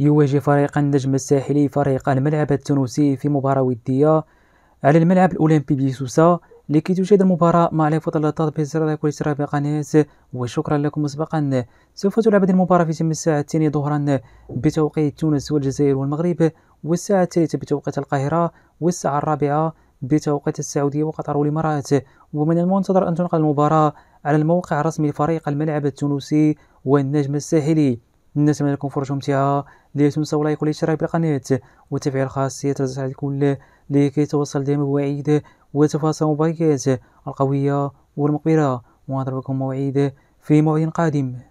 يواجه فريق النجم الساحلي فريق الملعب التونسي في مباراة ودية على الملعب الأولمبي بسوسة لكي تشاهد المباراة مع لفضل التطبيق بزر كل سرابة قناة وشكرا لكم مسبقا سوف تلعب هذه المباراة في تم الساعة الثانية ظهرا بتوقيت تونس والجزائر والمغرب والساعة الثالثة بتوقيت القاهرة والساعة الرابعة بتوقيت السعودية وقطر والإمارات ومن المنتظر أن تنقل المباراة على الموقع الرسمي لفريق الملعب التونسي والنجم الساحلي الناس ما لكم فرج ممتعة لا تنسوا لايك والاشتراك بالقناة وتفعيل الخاصيه ترزع على الكل لكي توصل دائما بوعيد وتفاصيل المباريات القوية والمقبره ونضربكم موعد في موعد قادم